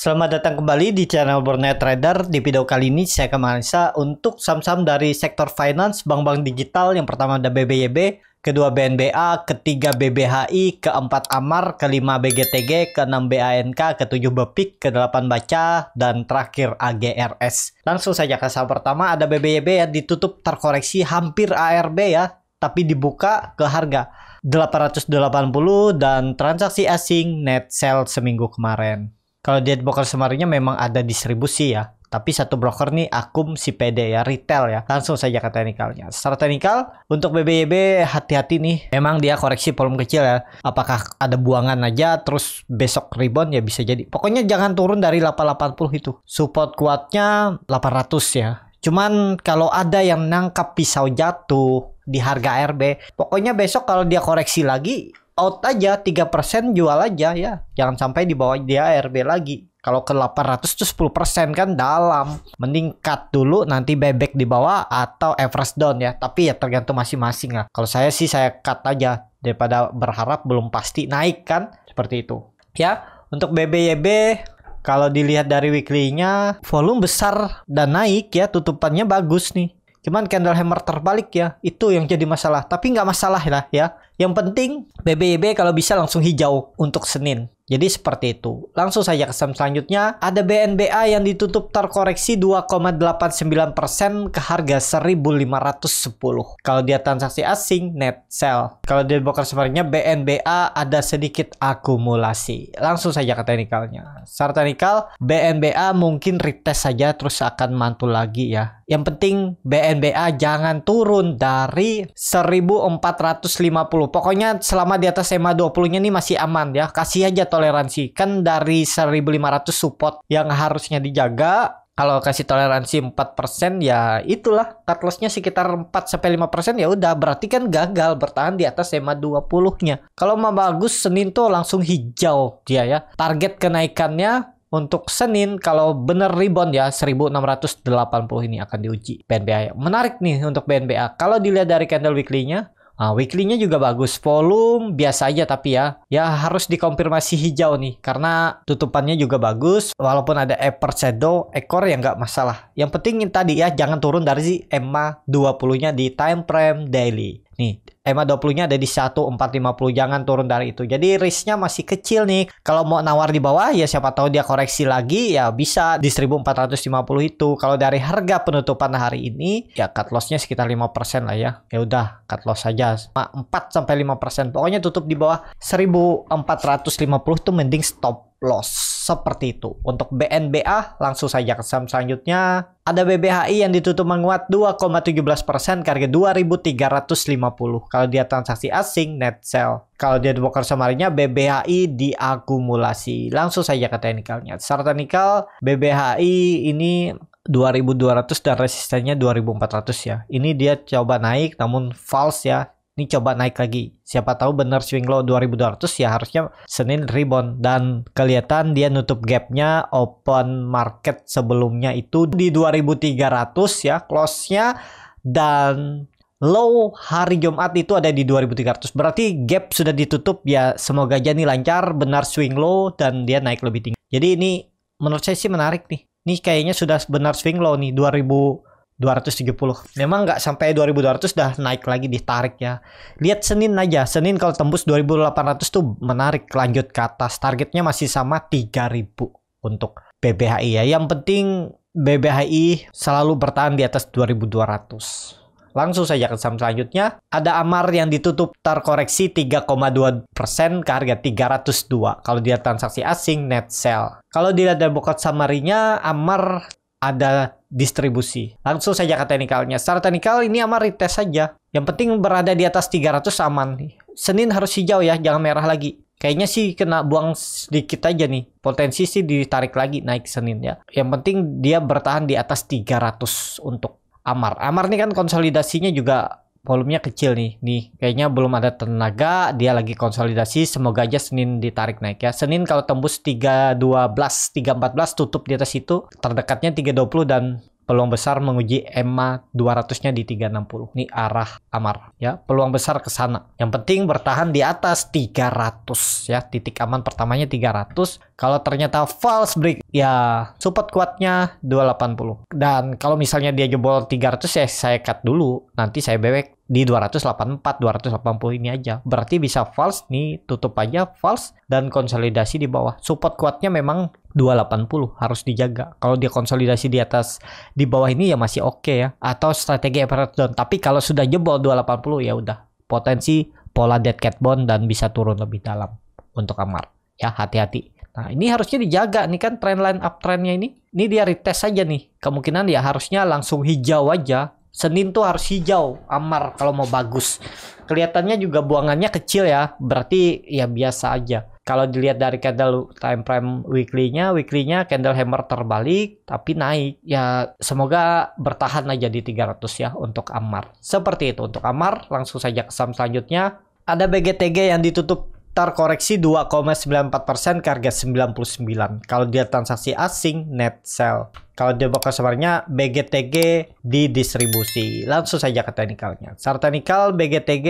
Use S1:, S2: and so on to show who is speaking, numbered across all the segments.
S1: Selamat datang kembali di channel Borneo Trader. Di video kali ini saya akan menganalisa untuk saham-saham dari sektor finance, bank-bank digital. Yang pertama ada BBYB, kedua BNBA, ketiga BBHI, keempat AMAR, kelima BGTG, keenam BANK, ketujuh BEPIK, kedelapan BACA, dan terakhir AGRS. Langsung saja ke saham pertama ada BBYB yang ditutup terkoreksi hampir ARB ya, tapi dibuka ke harga 880 dan transaksi asing net sell seminggu kemarin. Kalau dead broker summary memang ada distribusi ya. Tapi satu broker nih akum si PD ya retail ya. Langsung saja ke teknikalnya. Secara teknikal untuk BBYB hati-hati nih. Memang dia koreksi volume kecil ya. Apakah ada buangan aja terus besok rebound ya bisa jadi. Pokoknya jangan turun dari 880 itu. Support kuatnya 800 ya. Cuman kalau ada yang nangkap pisau jatuh di harga RB, pokoknya besok kalau dia koreksi lagi out aja 3% jual aja ya jangan sampai di bawah lagi kalau ke 800 tuh 10% kan dalam meningkat dulu nanti bebek di bawah atau average down ya tapi ya tergantung masing-masing lah kalau saya sih saya cut aja daripada berharap belum pasti naik kan seperti itu ya untuk BBYB kalau dilihat dari weekly-nya volume besar dan naik ya tutupannya bagus nih cuman candle hammer terbalik ya itu yang jadi masalah tapi nggak masalah lah ya yang penting BBYB kalau bisa langsung hijau untuk Senin. Jadi seperti itu. Langsung saja ke saham selanjutnya. Ada BNBA yang ditutup terkoreksi 2,89% ke harga 1510. Kalau dia transaksi asing, net sell. Kalau dia broker sebenarnya BNBA ada sedikit akumulasi. Langsung saja ke teknikalnya. Secara teknikal, BNBA mungkin retest saja terus akan mantul lagi ya. Yang penting BNBA jangan turun dari 1450 Pokoknya selama di atas SMA 20-nya nih masih aman ya. Kasih aja toleransi. Kan dari 1500 support yang harusnya dijaga kalau kasih toleransi 4% ya itulah cut loss-nya sekitar 4 sampai 5% ya udah berarti kan gagal bertahan di atas SMA 20-nya. Kalau mau bagus Senin tuh langsung hijau dia ya. Target kenaikannya untuk Senin kalau bener rebound ya 1680 ini akan diuji BNBA. Menarik nih untuk BNBA. Kalau dilihat dari candle weekly-nya Nah, weekly-nya juga bagus. Volume biasa aja tapi ya. Ya harus dikonfirmasi hijau nih. Karena tutupannya juga bagus. Walaupun ada upper shadow, ekor ya nggak masalah. Yang penting tadi ya jangan turun dari EMA 20-nya di time frame daily. Nih, EMA 20-nya ada di 1.450 jangan turun dari itu. Jadi risknya masih kecil nih. Kalau mau nawar di bawah ya siapa tahu dia koreksi lagi ya bisa di 1450 itu. Kalau dari harga penutupan hari ini ya cut loss-nya sekitar 5% lah ya. Ya udah cut loss saja. 4 sampai 5%. Pokoknya tutup di bawah 1450 itu mending stop loss. Seperti itu. Untuk BNBA langsung saja ke saham selanjutnya. Ada BBHI yang ditutup menguat 2,17% harga 2350. Kalau dia transaksi asing net sell. Kalau dia broker semarinya BBHI diakumulasi. Langsung saja ke teknikalnya. Secara teknikal BBHI ini 2200 dan resistennya 2400 ya. Ini dia coba naik namun false ya ini coba naik lagi. Siapa tahu benar swing low 2200 ya harusnya Senin rebound dan kelihatan dia nutup gapnya open market sebelumnya itu di 2300 ya close-nya dan low hari Jumat itu ada di 2300. Berarti gap sudah ditutup ya semoga aja nih lancar benar swing low dan dia naik lebih tinggi. Jadi ini menurut saya sih menarik nih. Ini kayaknya sudah benar swing low nih 2000 270 memang nggak sampai 2200 dah naik lagi ditarik ya lihat Senin aja Senin kalau tembus 2800 tuh menarik lanjut ke atas targetnya masih sama 3000 untuk BBHI ya yang penting BBHI selalu bertahan di atas 2200 Langsung saja ke saham selanjutnya. Ada Amar yang ditutup terkoreksi 3,2% ke harga 302. Kalau dia transaksi asing net sell. Kalau dilihat dari bukat samarinya, Amar ada distribusi. Langsung saja ke teknikalnya. Secara teknikal ini aman retest saja. Yang penting berada di atas 300 aman. Senin harus hijau ya, jangan merah lagi. Kayaknya sih kena buang sedikit aja nih. Potensi sih ditarik lagi naik Senin ya. Yang penting dia bertahan di atas 300 untuk Amar. Amar ini kan konsolidasinya juga volumenya kecil nih nih kayaknya belum ada tenaga dia lagi konsolidasi semoga aja Senin ditarik naik ya Senin kalau tembus 312 314 tutup di atas itu terdekatnya 320 dan peluang besar menguji EMA 200-nya di 360. Nih arah amar ya, peluang besar ke sana. Yang penting bertahan di atas 300 ya, titik aman pertamanya 300 kalau ternyata false break, ya support kuatnya 280. Dan kalau misalnya dia jebol 300 ya saya cut dulu. Nanti saya bebek di 284, 280 ini aja. Berarti bisa false nih, tutup aja false dan konsolidasi di bawah. Support kuatnya memang 280 harus dijaga. Kalau dia konsolidasi di atas di bawah ini ya masih oke okay ya. Atau strategi average down. Tapi kalau sudah jebol 280 ya udah potensi pola dead cat bond dan bisa turun lebih dalam untuk amar. Ya hati-hati Nah, ini harusnya dijaga nih kan trend trendline uptrendnya ini. Ini dia retest aja nih. Kemungkinan ya harusnya langsung hijau aja. Senin tuh harus hijau, amar kalau mau bagus. Kelihatannya juga buangannya kecil ya, berarti ya biasa aja. Kalau dilihat dari candle time frame weekly-nya, weekly-nya candle hammer terbalik tapi naik. Ya semoga bertahan aja di 300 ya untuk amar. Seperti itu untuk amar, langsung saja ke saham selanjutnya. Ada BGTG yang ditutup terkoreksi 2,94% persen ke harga 99. Kalau dia transaksi asing net sell. Kalau dia bakal sebenarnya BGTG di distribusi. Langsung saja ke teknikalnya. Secara teknikal BGTG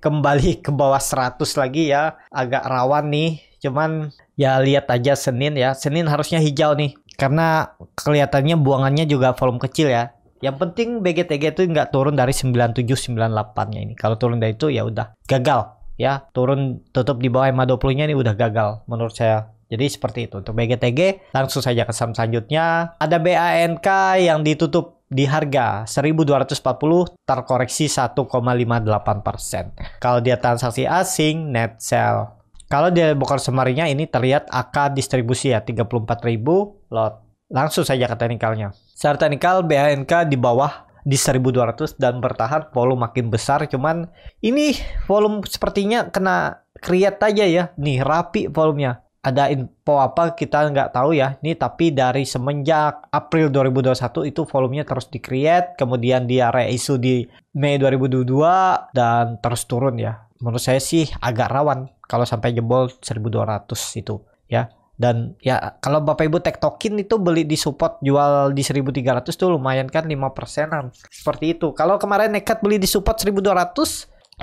S1: kembali ke bawah 100 lagi ya. Agak rawan nih. Cuman ya lihat aja Senin ya. Senin harusnya hijau nih. Karena kelihatannya buangannya juga volume kecil ya. Yang penting BGTG itu nggak turun dari 9798-nya ini. Kalau turun dari itu ya udah gagal ya turun tutup di bawah ma 20 nya ini udah gagal menurut saya jadi seperti itu untuk BGTG langsung saja ke saham selanjutnya ada BANK yang ditutup di harga 1240 terkoreksi 1,58% kalau dia transaksi asing net sell kalau dia bokor semarinya ini terlihat AK distribusi ya 34.000 lot langsung saja ke teknikalnya secara teknikal BANK di bawah di 1200 dan bertahan volume makin besar cuman ini volume sepertinya kena create aja ya nih rapi volumenya ada info apa kita nggak tahu ya ini tapi dari semenjak April 2021 itu volumenya terus di create kemudian dia reisu di Mei 2022 dan terus turun ya menurut saya sih agak rawan kalau sampai jebol 1200 itu ya dan ya kalau Bapak Ibu tektokin itu beli di support jual di 1300 tuh lumayan kan 5 persenan seperti itu kalau kemarin nekat beli di support 1200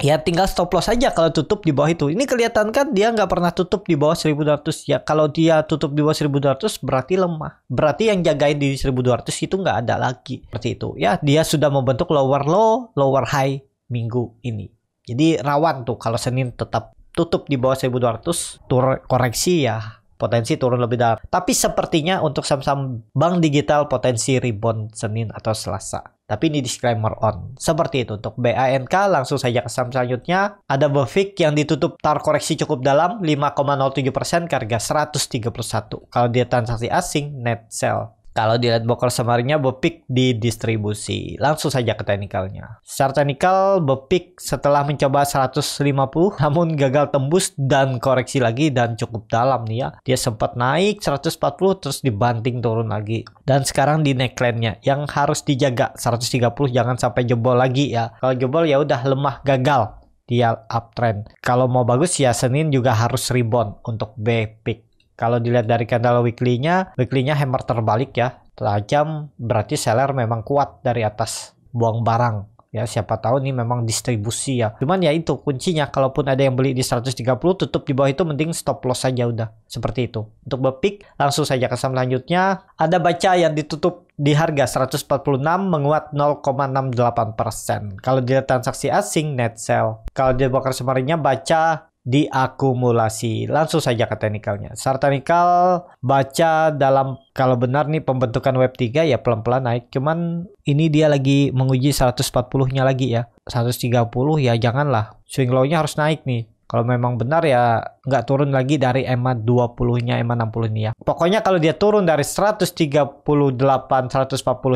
S1: ya tinggal stop loss aja kalau tutup di bawah itu. Ini kelihatan kan dia nggak pernah tutup di bawah 1200 ya. Kalau dia tutup di bawah 1200 berarti lemah. Berarti yang jagain di 1200 itu nggak ada lagi. Seperti itu ya. Dia sudah membentuk lower low, lower high minggu ini. Jadi rawan tuh kalau Senin tetap tutup di bawah 1200 tur koreksi ya potensi turun lebih dalam. Tapi sepertinya untuk saham-saham bank digital potensi rebound Senin atau Selasa. Tapi ini disclaimer on. Seperti itu untuk BANK langsung saja ke saham selanjutnya. Ada Bovik yang ditutup tar koreksi cukup dalam 5,07% persen, harga 131. Kalau dia transaksi asing net sell kalau dilihat bokor semarinya Bepik di distribusi. Langsung saja ke teknikalnya. Secara teknikal, Bepik setelah mencoba 150 namun gagal tembus dan koreksi lagi dan cukup dalam nih ya. Dia sempat naik 140 terus dibanting turun lagi. Dan sekarang di neckline-nya yang harus dijaga 130 jangan sampai jebol lagi ya. Kalau jebol ya udah lemah gagal dia uptrend. Kalau mau bagus ya Senin juga harus rebound untuk Bepik. Kalau dilihat dari candle weekly-nya, weekly-nya hammer terbalik ya. Tajam berarti seller memang kuat dari atas buang barang ya siapa tahu nih memang distribusi ya cuman ya itu kuncinya kalaupun ada yang beli di 130 tutup di bawah itu mending stop loss saja udah seperti itu untuk bepik langsung saja ke saham selanjutnya ada baca yang ditutup di harga 146 menguat 0,68%. Kalau dilihat transaksi asing net sell. Kalau dilihat bakar semarinya baca diakumulasi. Langsung saja ke teknikalnya. teknikal baca dalam kalau benar nih pembentukan web 3 ya pelan-pelan naik. Cuman ini dia lagi menguji 140-nya lagi ya. 130 ya janganlah. Swing low-nya harus naik nih. Kalau memang benar ya nggak turun lagi dari EMA 20-nya, EMA 60 nya ya. Pokoknya kalau dia turun dari 138, 140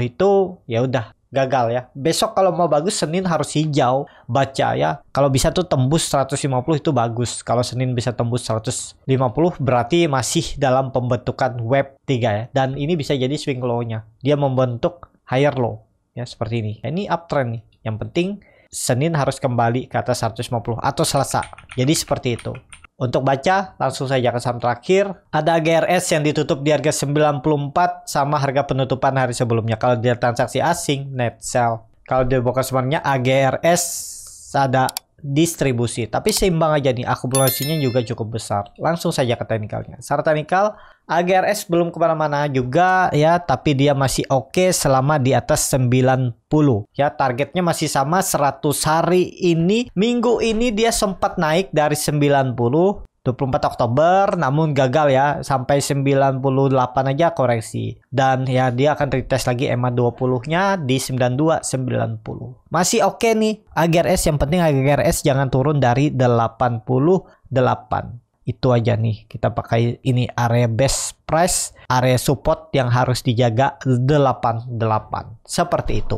S1: itu ya udah gagal ya. Besok kalau mau bagus Senin harus hijau baca ya. Kalau bisa tuh tembus 150 itu bagus. Kalau Senin bisa tembus 150 berarti masih dalam pembentukan web 3 ya. Dan ini bisa jadi swing low-nya. Dia membentuk higher low ya seperti ini. Nah, ini uptrend nih. Yang penting Senin harus kembali ke atas 150 atau Selasa. Jadi seperti itu. Untuk baca, langsung saja ke saham terakhir. Ada GRS yang ditutup di harga 94 sama harga penutupan hari sebelumnya. Kalau dia transaksi asing, net sell. Kalau dia buka sebenarnya AGRS ada distribusi. Tapi seimbang aja nih, akumulasinya juga cukup besar. Langsung saja ke teknikalnya. Secara teknikal, AGRS belum kemana-mana juga ya, tapi dia masih oke okay selama di atas 90. Ya, targetnya masih sama 100 hari ini. Minggu ini dia sempat naik dari 90 24 Oktober namun gagal ya sampai 98 aja koreksi dan ya dia akan retest lagi EMA 20 nya di 92 90 masih oke okay nih AGRS yang penting AGRS jangan turun dari 88 itu aja nih kita pakai ini area best price area support yang harus dijaga 88 seperti itu